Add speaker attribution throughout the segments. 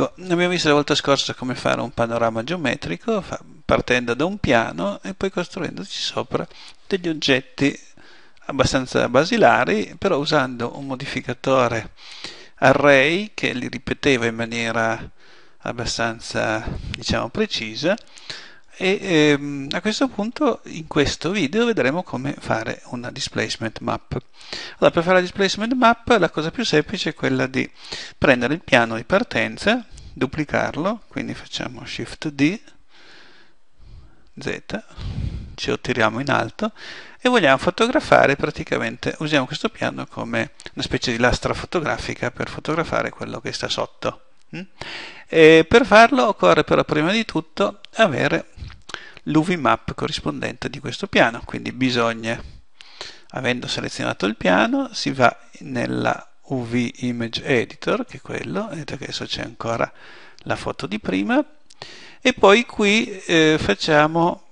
Speaker 1: Ecco, abbiamo visto la volta scorsa come fare un panorama geometrico partendo da un piano e poi costruendoci sopra degli oggetti abbastanza basilari, però usando un modificatore array che li ripeteva in maniera abbastanza, diciamo, precisa e ehm, a questo punto in questo video vedremo come fare una displacement map allora per fare la displacement map la cosa più semplice è quella di prendere il piano di partenza duplicarlo quindi facciamo shift D Z ci lo in alto e vogliamo fotografare praticamente usiamo questo piano come una specie di lastra fotografica per fotografare quello che sta sotto Mm? E per farlo occorre però prima di tutto avere l'UV map corrispondente di questo piano, quindi bisogna, avendo selezionato il piano, si va nella UV Image Editor, che è quello, vedete che adesso c'è ancora la foto di prima, e poi qui eh, facciamo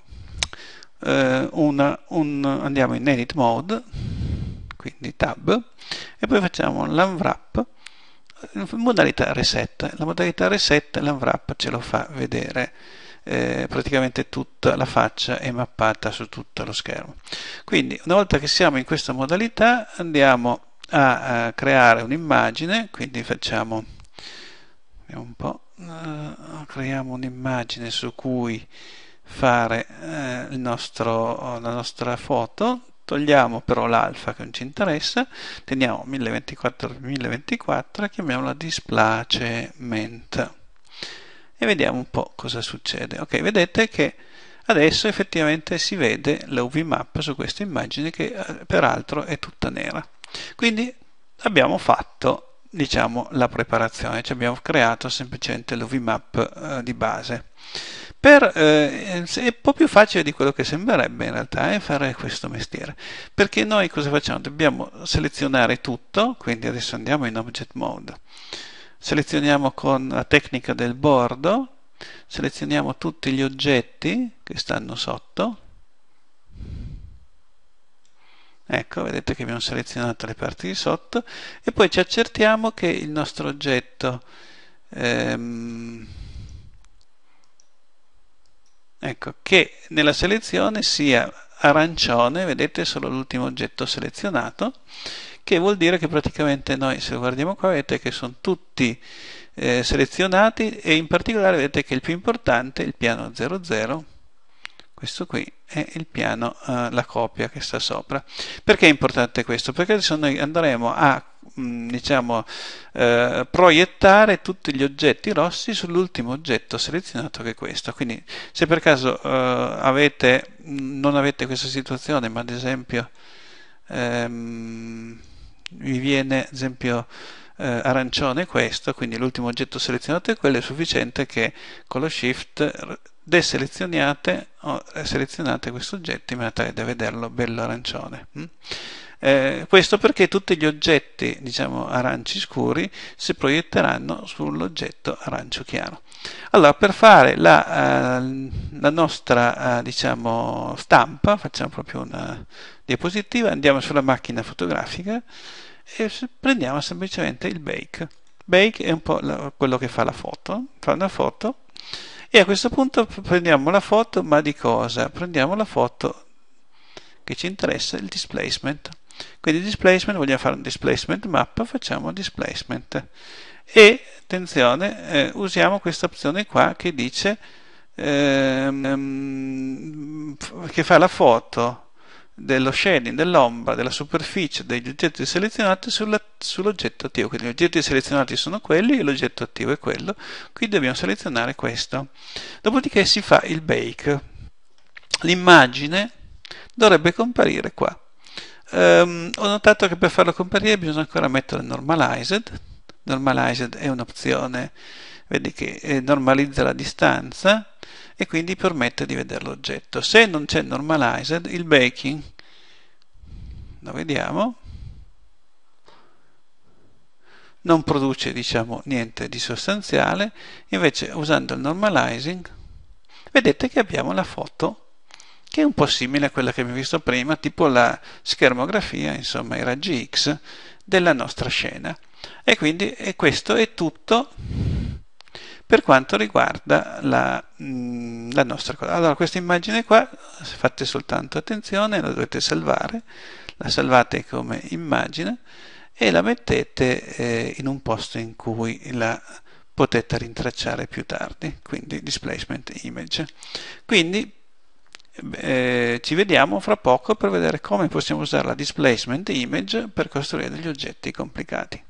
Speaker 1: eh, una, un, andiamo in Edit Mode, quindi Tab, e poi facciamo l'Unwrap, modalità reset. La modalità reset l'unwrap ce lo fa vedere eh, praticamente tutta la faccia è mappata su tutto lo schermo. Quindi una volta che siamo in questa modalità andiamo a, a eh, creare un'immagine, quindi facciamo un po', eh, creiamo un'immagine su cui fare eh, nostro, la nostra foto Togliamo però l'alfa che non ci interessa, teniamo 1024 1024 e chiamiamola displacement. E vediamo un po' cosa succede. Ok, vedete che adesso effettivamente si vede la UV map su questa immagine che eh, peraltro è tutta nera. Quindi abbiamo fatto diciamo la preparazione, ci abbiamo creato semplicemente l'UV map eh, di base. Per, eh, è un po' più facile di quello che sembrerebbe in realtà eh, fare questo mestiere, perché noi cosa facciamo? Dobbiamo selezionare tutto, quindi adesso andiamo in Object Mode, selezioniamo con la tecnica del bordo, selezioniamo tutti gli oggetti che stanno sotto, Ecco, vedete che abbiamo selezionato le parti di sotto e poi ci accertiamo che il nostro oggetto ehm, ecco, che nella selezione sia arancione, vedete solo l'ultimo oggetto selezionato, che vuol dire che praticamente noi se guardiamo qua vedete che sono tutti eh, selezionati e in particolare vedete che il più importante, il piano 00, questo qui è il piano, eh, la copia che sta sopra. Perché è importante questo? Perché adesso noi andremo a Mm, diciamo, eh, proiettare tutti gli oggetti rossi sull'ultimo oggetto selezionato che è questo. Quindi se per caso eh, avete, mm, non avete questa situazione, ma ad esempio ehm, vi viene ad esempio, eh, arancione questo, quindi l'ultimo oggetto selezionato è quello, è sufficiente che con lo shift deselezioniate o eh, selezionate questo oggetto in maniera tale da vederlo bello arancione. Mm? Eh, questo perché tutti gli oggetti diciamo aranci scuri si proietteranno sull'oggetto arancio chiaro. Allora per fare la, eh, la nostra eh, diciamo, stampa, facciamo proprio una diapositiva, andiamo sulla macchina fotografica e prendiamo semplicemente il bake. Bake è un po' la, quello che fa la foto, fa una foto e a questo punto prendiamo la foto ma di cosa? Prendiamo la foto che ci interessa, il displacement. Quindi displacement, vogliamo fare un displacement map, facciamo displacement. E, attenzione, eh, usiamo questa opzione qua che dice ehm, ehm che fa la foto dello shading, dell'ombra, della superficie degli oggetti selezionati sull'oggetto sull attivo. Quindi gli oggetti selezionati sono quelli e l'oggetto attivo è quello. quindi dobbiamo selezionare questo. Dopodiché si fa il bake. L'immagine dovrebbe comparire qua. Um, ho notato che per farlo comparire bisogna ancora mettere normalized. Normalized è un'opzione, vedi che eh, normalizza la distanza e quindi permette di vedere l'oggetto. Se non c'è normalized, il baking, lo vediamo, non produce diciamo niente di sostanziale, invece usando il normalizing vedete che abbiamo la foto che è un po' simile a quella che abbiamo visto prima, tipo la schermografia, insomma i raggi X della nostra scena. E quindi e questo è tutto per quanto riguarda la, mm, la nostra cosa. Allora, questa immagine qua, fate soltanto attenzione, la dovete salvare, la salvate come immagine e la mettete eh, in un posto in cui la potete rintracciare più tardi, quindi displacement image. Quindi eh, ci vediamo fra poco per vedere come possiamo usare la displacement image per costruire degli oggetti complicati.